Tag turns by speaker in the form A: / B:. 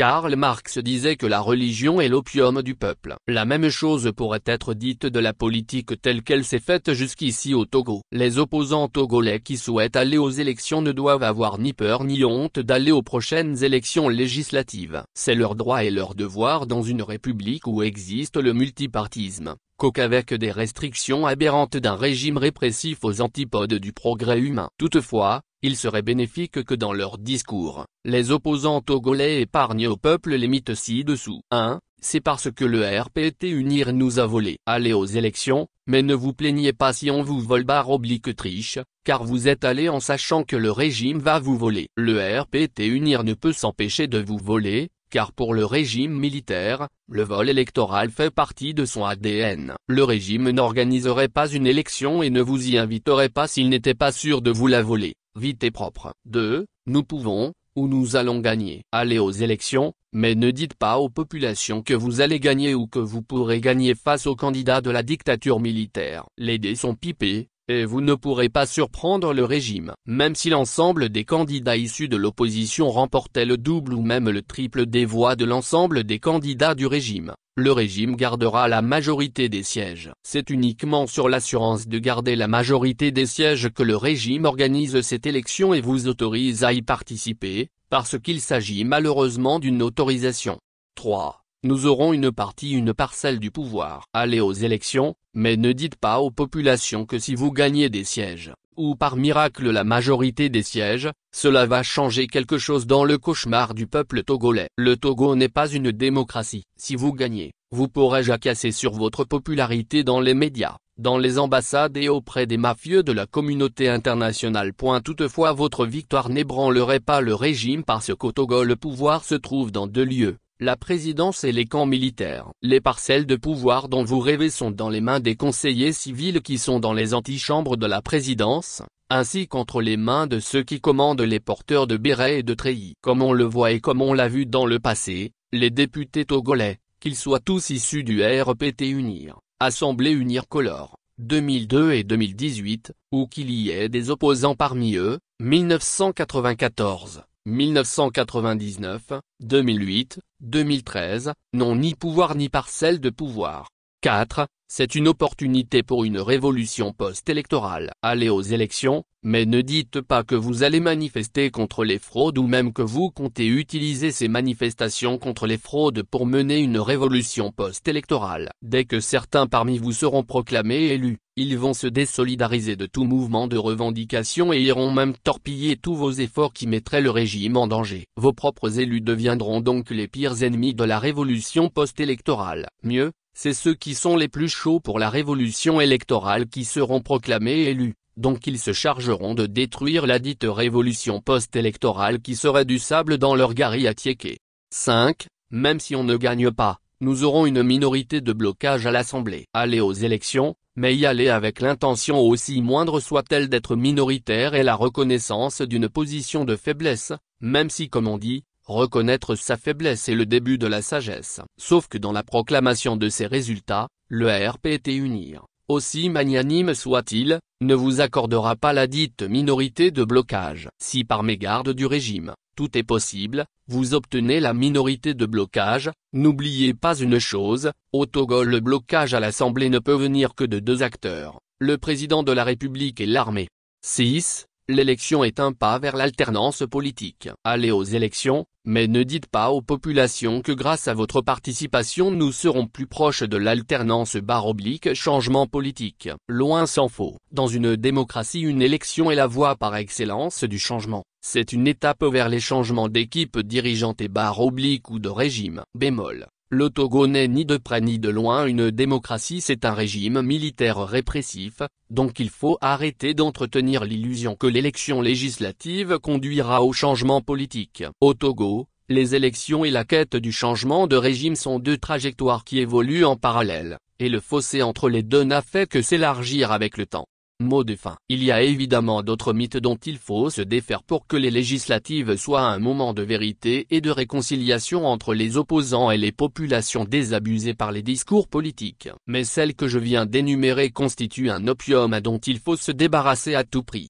A: Karl Marx disait que la religion est l'opium du peuple. La même chose pourrait être dite de la politique telle qu'elle s'est faite jusqu'ici au Togo. Les opposants togolais qui souhaitent aller aux élections ne doivent avoir ni peur ni honte d'aller aux prochaines élections législatives. C'est leur droit et leur devoir dans une république où existe le multipartisme qu'avec des restrictions aberrantes d'un régime répressif aux antipodes du progrès humain. Toutefois, il serait bénéfique que dans leur discours, les opposants togolais épargnent au peuple les mythes ci-dessous. 1. C'est parce que le RPT Unir nous a volé. Allez aux élections, mais ne vous plaignez pas si on vous vole barre oblique triche, car vous êtes allé en sachant que le régime va vous voler. Le RPT Unir ne peut s'empêcher de vous voler, car pour le régime militaire, le vol électoral fait partie de son ADN. Le régime n'organiserait pas une élection et ne vous y inviterait pas s'il n'était pas sûr de vous la voler vite et propre. 2. Nous pouvons, ou nous allons gagner. Allez aux élections, mais ne dites pas aux populations que vous allez gagner ou que vous pourrez gagner face aux candidats de la dictature militaire. Les dés sont pipés, et vous ne pourrez pas surprendre le régime. Même si l'ensemble des candidats issus de l'opposition remportait le double ou même le triple des voix de l'ensemble des candidats du régime, le régime gardera la majorité des sièges. C'est uniquement sur l'assurance de garder la majorité des sièges que le régime organise cette élection et vous autorise à y participer, parce qu'il s'agit malheureusement d'une autorisation. 3. Nous aurons une partie une parcelle du pouvoir. Allez aux élections, mais ne dites pas aux populations que si vous gagnez des sièges, ou par miracle la majorité des sièges, cela va changer quelque chose dans le cauchemar du peuple togolais. Le Togo n'est pas une démocratie. Si vous gagnez, vous pourrez jacasser sur votre popularité dans les médias, dans les ambassades et auprès des mafieux de la communauté internationale. Toutefois votre victoire n'ébranlerait pas le régime parce qu'au Togo le pouvoir se trouve dans deux lieux, la présidence et les camps militaires. Les parcelles de pouvoir dont vous rêvez sont dans les mains des conseillers civils qui sont dans les antichambres de la présidence, ainsi qu'entre les mains de ceux qui commandent les porteurs de bérets et de treillis. Comme on le voit et comme on l'a vu dans le passé, les députés togolais, qu'ils soient tous issus du RPT Unir, Assemblée Unir Color, 2002 et 2018, ou qu'il y ait des opposants parmi eux, 1994. 1999, 2008, 2013, n'ont ni pouvoir ni parcelle de pouvoir. 4. C'est une opportunité pour une révolution post-électorale. Allez aux élections, mais ne dites pas que vous allez manifester contre les fraudes ou même que vous comptez utiliser ces manifestations contre les fraudes pour mener une révolution post-électorale. Dès que certains parmi vous seront proclamés élus, ils vont se désolidariser de tout mouvement de revendication et iront même torpiller tous vos efforts qui mettraient le régime en danger. Vos propres élus deviendront donc les pires ennemis de la révolution post-électorale. Mieux, c'est ceux qui sont les plus chauds pour la révolution électorale qui seront proclamés élus, donc ils se chargeront de détruire la dite révolution post-électorale qui serait du sable dans leur gari à tiéquer. 5. Même si on ne gagne pas, nous aurons une minorité de blocage à l'Assemblée. Allez aux élections, mais y aller avec l'intention aussi moindre soit-elle d'être minoritaire et la reconnaissance d'une position de faiblesse, même si comme on dit, reconnaître sa faiblesse est le début de la sagesse. Sauf que dans la proclamation de ses résultats, le RP était unir. Aussi magnanime soit-il, ne vous accordera pas la dite minorité de blocage. Si par mégarde du régime, tout est possible, vous obtenez la minorité de blocage, n'oubliez pas une chose, au Togo le blocage à l'Assemblée ne peut venir que de deux acteurs, le président de la République et l'armée. 6. L'élection est un pas vers l'alternance politique. Allez aux élections, mais ne dites pas aux populations que grâce à votre participation nous serons plus proches de l'alternance barre oblique changement politique. Loin s'en faut. Dans une démocratie une élection est la voie par excellence du changement. C'est une étape vers les changements d'équipe dirigeante et barre oblique ou de régime. Bémol. Togo n'est ni de près ni de loin une démocratie c'est un régime militaire répressif, donc il faut arrêter d'entretenir l'illusion que l'élection législative conduira au changement politique. Au Togo, les élections et la quête du changement de régime sont deux trajectoires qui évoluent en parallèle, et le fossé entre les deux n'a fait que s'élargir avec le temps. Mot de fin. Il y a évidemment d'autres mythes dont il faut se défaire pour que les législatives soient un moment de vérité et de réconciliation entre les opposants et les populations désabusées par les discours politiques. Mais celles que je viens d'énumérer constituent un opium dont il faut se débarrasser à tout prix.